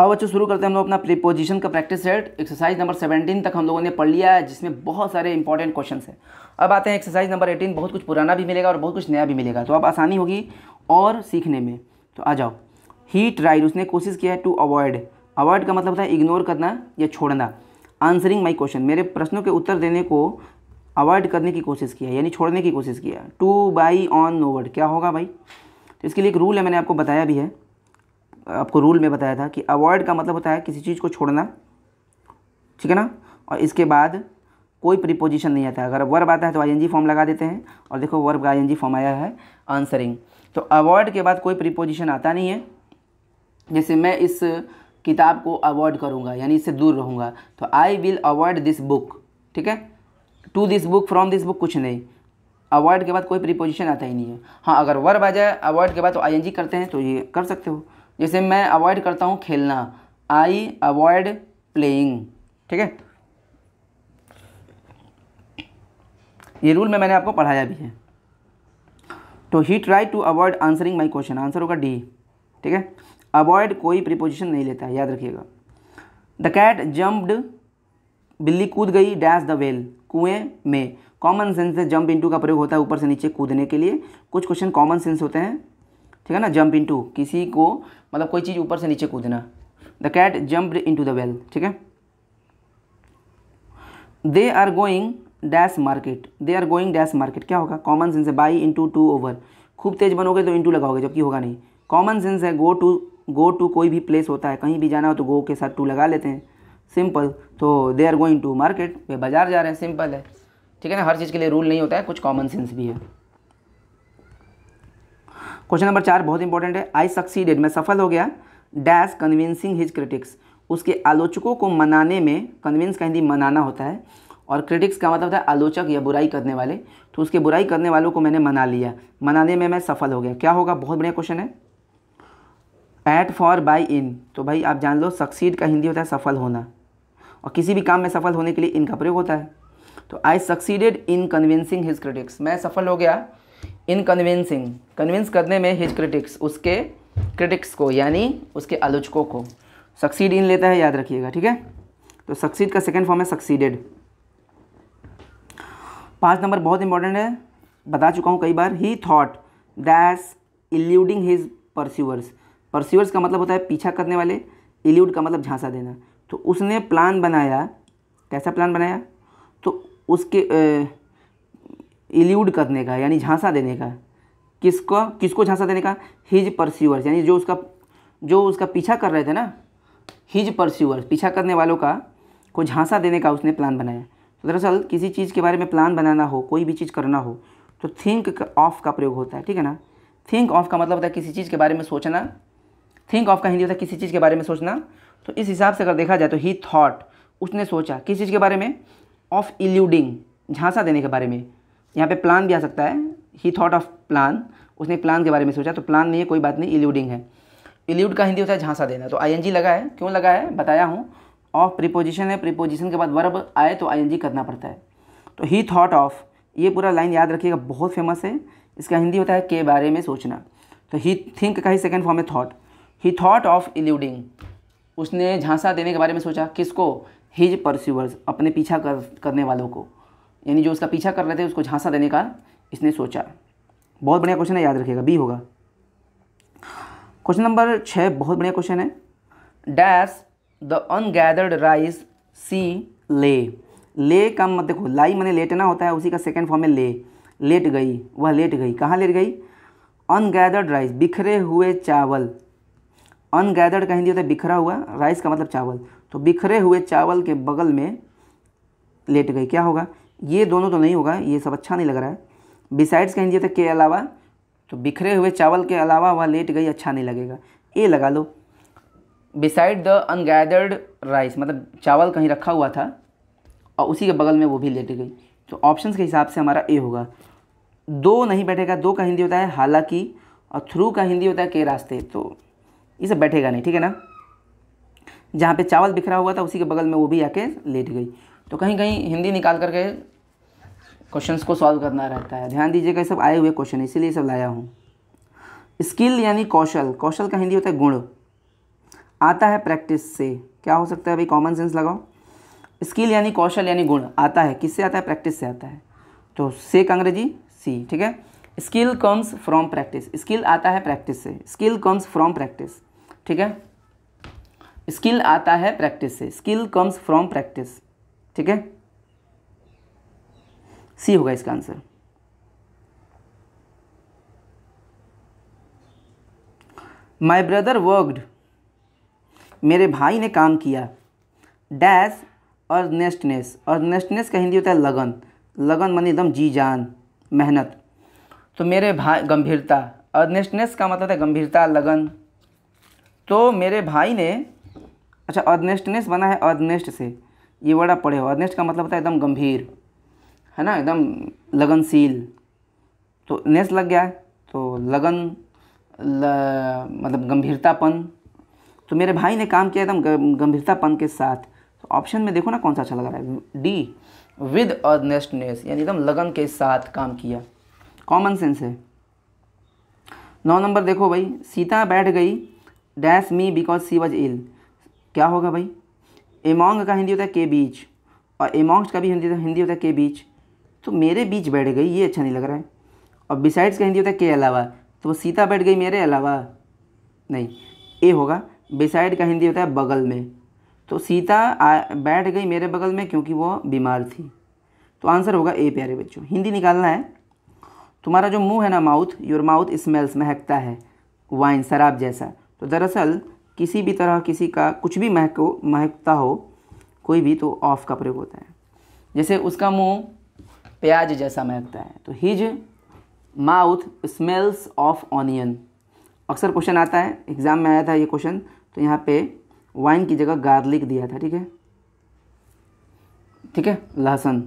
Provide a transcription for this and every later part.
अब बच्चों शुरू करते हैं हम लोग अपना प्रीपोजिशन का प्रैक्टिस सेट एक्सरसाइज नंबर 17 तक हम लोगों ने पढ़ लिया है जिसमें बहुत सारे इंपॉर्टेंट क्वेश्चन हैं अब आते हैं एक्सरसाइज नंबर 18 बहुत कुछ पुराना भी मिलेगा और बहुत कुछ नया भी मिलेगा तो अब आसानी होगी और सीखने में तो आ जाओ ही ट्राइड उसने कोशिश किया है टू अवॉइड अवॉइड का मतलब होता है इग्नोर करना या छोड़ना आंसरिंग माई क्वेश्चन मेरे प्रश्नों के उत्तर देने को अवॉइड करने की कोशिश किया यानी छोड़ने की कोशिश किया टू बाई ऑन नोवर्ड क्या होगा भाई तो इसके लिए एक रूल है मैंने आपको बताया भी है आपको रूल में बताया था कि अवॉइड का मतलब होता है किसी चीज़ को छोड़ना ठीक है ना और इसके बाद कोई प्रीपोजिशन नहीं आता अगर वर्ब आता है तो आई फॉर्म लगा देते हैं और देखो वर्ब का आई फॉर्म आया है आंसरिंग तो अवॉइड के बाद कोई प्रीपोजिशन आता नहीं है जैसे मैं इस किताब को अवॉइड करूँगा यानी इससे दूर रहूँगा तो I will avoid this book ठीक है to this book from this book कुछ नहीं अवॉइड के बाद कोई प्रीपोजिशन आता ही नहीं है हाँ अगर वर्ब आ जाए अवॉइड के बाद तो आई करते हैं तो ये कर सकते हो जैसे मैं अवॉइड करता हूँ खेलना आई अवॉइड प्लेइंग ठीक है ये रूल में मैंने आपको पढ़ाया भी है तो he try to avoid answering my question answer होगा डी ठीक है अवॉइड कोई प्रिपोजिशन नहीं लेता याद रखिएगा द कैट जम्पड बिल्ली कूद गई डैश द वेल कुएं में कॉमन सेंस से जंप इनटू का प्रयोग होता है ऊपर से नीचे कूदने के लिए कुछ क्वेश्चन कॉमन सेंस होते हैं ठीक है ना जंप इनटू किसी को मतलब कोई चीज़ ऊपर से नीचे कूदना the cat jump into the well ठीक है they are going dash market they are going dash market क्या होगा कॉमन सेंस है बाई इंटू टू ओवर खूब तेज बनोगे तो इंटू लगाओगे जबकि होगा नहीं कॉमन सेंस है गो टू गो टू कोई भी प्लेस होता है कहीं भी जाना हो तो गो के साथ टू लगा लेते हैं सिंपल तो they are going to market वे बाज़ार जा रहे हैं सिंपल है ठीक है ना हर चीज़ के लिए रूल नहीं होता है कुछ कॉमन सेंस भी है क्वेश्चन नंबर चार बहुत इंपॉर्टेंट है आई सक्सीडेड मैं सफल हो गया डैश कन्विंसिंग हिज क्रिटिक्स उसके आलोचकों को मनाने में कन्विंस का हिंदी मनाना होता है और क्रिटिक्स का मतलब होता है आलोचक या बुराई करने वाले तो उसके बुराई करने वालों को मैंने मना लिया मनाने में मैं सफल हो गया क्या होगा बहुत बढ़िया क्वेश्चन है एट फॉर बाई इन तो भाई आप जान लो सक्सीड का हिंदी होता है सफल होना और किसी भी काम में सफल होने के लिए इनका प्रयोग होता है तो I succeeded in convincing his critics मैं सफल हो गया इन कन्विंसिंग कन्विंस करने में हिज क्रिटिक्स उसके क्रिटिक्स को यानी उसके आलोचकों को सक्सीड इन लेता है याद रखिएगा ठीक है तो सक्सीड का सेकेंड फॉर्म है सक्सीडेड पाँच नंबर बहुत इंपॉर्टेंट है बता चुका हूँ कई बार ही थॉट दैस इल्यूडिंग हिज परस्यूअर्स परस्यूअर्स का मतलब होता है पीछा करने वाले इल्यूड का मतलब झांसा देना तो उसने प्लान बनाया कैसा प्लान बनाया तो उसके ए, इल्यूड करने का यानी झांसा देने का किसको किसको झांसा देने का हिज परस्यूअर्स यानी जो उसका जो उसका पीछा कर रहे थे ना हिज परस्यूअर्स पीछा करने वालों का को झांसा देने का उसने प्लान बनाया तो दरअसल किसी चीज़ के बारे में प्लान बनाना हो कोई भी चीज़ करना हो तो थिंक ऑफ का प्रयोग होता है ठीक है ना थिंक ऑफ का मतलब होता है किसी चीज़ के बारे में सोचना थिंक ऑफ का हिंदी होता है किसी चीज़ के बारे में सोचना तो इस हिसाब से अगर देखा जाए तो ही थॉट उसने सोचा किस चीज़ के बारे में ऑफ इल्यूडिंग झांसा देने के बारे में यहाँ पे प्लान भी आ सकता है ही थॉट ऑफ प्लान उसने प्लान के बारे में सोचा तो प्लान नहीं है कोई बात नहीं इल्यूडिंग है इल्यूड का हिंदी होता है झांसा देना तो आई लगा है क्यों लगा है बताया हूँ ऑफ प्रीपोजिशन है प्रीपोजिशन के बाद वर्ब आए तो आई करना पड़ता है तो ही थाट ऑफ ये पूरा लाइन याद रखिएगा बहुत फेमस है इसका हिंदी होता है के बारे में सोचना तो ही थिंक का ही सेकेंड फॉर्म है thought he thought of eluding उसने झांसा देने के बारे में सोचा किसको हिज परस्यूवर्स अपने पीछा कर, करने वालों को यानी जो उसका पीछा कर रहे थे उसको झांसा देने का इसने सोचा बहुत बढ़िया क्वेश्चन है याद रखिएगा बी होगा क्वेश्चन नंबर छः बहुत बढ़िया क्वेश्चन है डैश द अनगैदर्ड राइस सी ले ले का मत देखो लाई मैंने लेटना होता है उसी का सेकेंड फॉर्म है ले लेट गई वह लेट गई कहाँ लेट गई अनगैदर्ड राइस बिखरे हुए चावल अनगैदर्ड कहीं दिया था बिखरा हुआ राइस का मतलब चावल तो बिखरे हुए चावल के बगल में लेट गई क्या होगा ये दोनों तो नहीं होगा ये सब अच्छा नहीं लग रहा है बिसाइड्स कह दिया था के अलावा तो बिखरे हुए चावल के अलावा वह लेट गई अच्छा नहीं लगेगा ए लगा लो बिसाइड द अनगैदर्ड राइस मतलब चावल कहीं रखा हुआ था और उसी के बगल में वो भी लेट गई तो ऑप्शंस के हिसाब से हमारा ए होगा दो नहीं बैठेगा दो का हिंदी होता है हालांकि और थ्रू का हिंदी होता है के रास्ते तो ये सब बैठेगा नहीं ठीक है ना जहाँ पे चावल बिखरा हुआ था उसी के बगल में वो भी आके लेट गई तो कहीं कहीं हिंदी निकाल करके क्वेश्चंस को सॉल्व करना रहता है ध्यान दीजिएगा सब आए हुए क्वेश्चन इसीलिए सब लाया हूँ स्किल यानी कौशल कौशल का हिंदी होता है गुण आता है प्रैक्टिस से क्या हो सकता है भाई कॉमन सेंस लगाओ स्किल यानी कौशल यानी गुण आता है किससे आता है प्रैक्टिस से आता है तो से अंग्रेजी सी ठीक है skill comes from practice skill आता है प्रैक्टिस से स्किल कम्स फ्रॉम प्रैक्टिस ठीक है स्किल आता है प्रैक्टिस से स्किल कम्स फ्रॉम प्रैक्टिस ठीक है सी होगा इसका आंसर माई ब्रदर वर्कड मेरे भाई ने काम किया डैश और नेस्टनेस और नेस्टनेस का हिंदी होता है लगन लगन मन एकदम जी जान मेहनत तो मेरे भाई गंभीरता और नेस्टनेस का मतलब है गंभीरता लगन तो मेरे भाई ने अच्छा अदनेस्टनेस बना है अदनेस्ट से ये वर्ड आप पढ़े हो अदनेस्ट का मतलब होता है एकदम गंभीर है ना एकदम लगनशील तो नेस लग गया है तो लगन ल, मतलब गंभीरतापन तो मेरे भाई ने काम किया एकदम गंभीरतापन के साथ तो ऑप्शन में देखो ना कौन सा अच्छा लग रहा है डी विद अर्नेस्टनेस यानी एकदम लगन के साथ काम किया कॉमन सेंस है नौ नंबर देखो भाई सीता बैठ गई dash me because she was ill क्या होगा भाई एमोंग का हिंदी होता है के बीच और एमोंग्स का भी हिंदी हिंदी होता है के बीच तो मेरे बीच बैठ गई ये अच्छा नहीं लग रहा है और बिसाइड्स का हिंदी होता है के अलावा तो वो सीता बैठ गई मेरे अलावा नहीं ए होगा बिसाइड का हिंदी होता है बगल में तो सीता बैठ गई मेरे बगल में क्योंकि वो बीमार थी तो आंसर होगा ए प्यारे बच्चों हिंदी निकालना है तुम्हारा जो मुंह है ना माउथ योर माउथ स्मेल्स महकता है वाइन शराब जैसा तो दरअसल किसी भी तरह किसी का कुछ भी महको महकता हो कोई भी तो ऑफ का प्रयोग होता है जैसे उसका मुंह प्याज जैसा महकता है तो his mouth smells of onion अक्सर क्वेश्चन आता है एग्ज़ाम में आया था ये क्वेश्चन तो यहाँ पे वाइन की जगह गार्लिक दिया था ठीक है ठीक है लहसुन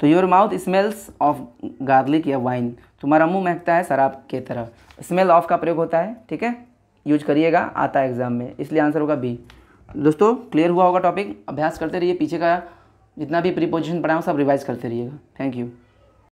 तो your mouth smells of garlic या वाइन तुम्हारा मुंह महकता है शराब के तरह स्मेल ऑफ का प्रयोग होता है ठीक है यूज करिएगा आता है एग्ज़ाम में इसलिए आंसर होगा बी दोस्तों क्लियर हुआ होगा टॉपिक अभ्यास करते रहिए पीछे का जितना भी प्रीपोजिशन पढ़ा सब रिवाइज करते रहिएगा थैंक यू